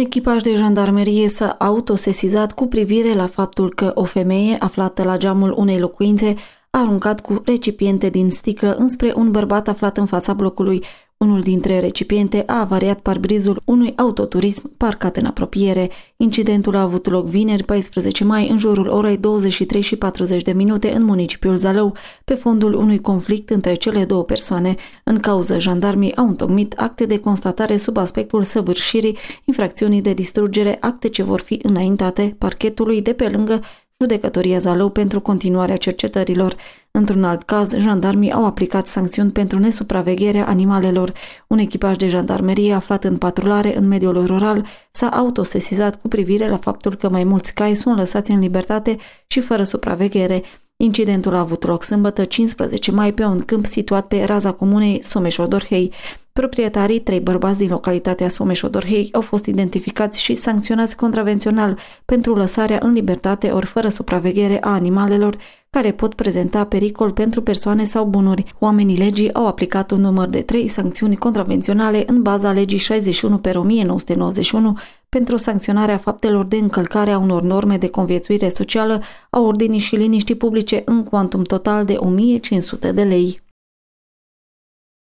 echipaj de jandarmerie s-a autosesizat cu privire la faptul că o femeie aflată la geamul unei locuințe a aruncat cu recipiente din sticlă înspre un bărbat aflat în fața blocului. Unul dintre recipiente a avariat parbrizul unui autoturism parcat în apropiere. Incidentul a avut loc vineri 14 mai în jurul orei 23 și 40 de minute în municipiul Zalău, pe fondul unui conflict între cele două persoane. În cauză, jandarmii au întocmit acte de constatare sub aspectul săvârșirii infracțiunii de distrugere, acte ce vor fi înaintate parchetului de pe lângă judecătoria Zalău pentru continuarea cercetărilor. Într-un alt caz, jandarmii au aplicat sancțiuni pentru nesupravegherea animalelor. Un echipaj de jandarmerie aflat în patrulare în mediul rural s-a autosesizat cu privire la faptul că mai mulți cai sunt lăsați în libertate și fără supraveghere. Incidentul a avut loc sâmbătă 15 mai pe un câmp situat pe raza comunei Someșodorhei. Proprietarii, trei bărbați din localitatea Someșodorhei, au fost identificați și sancționați contravențional pentru lăsarea în libertate ori fără supraveghere a animalelor care pot prezenta pericol pentru persoane sau bunuri. Oamenii legii au aplicat un număr de trei sancțiuni contravenționale în baza legii 61 pe 1991 pentru sancționarea faptelor de încălcare a unor norme de conviețuire socială, a ordinii și liniștii publice în cuantum total de 1500 de lei.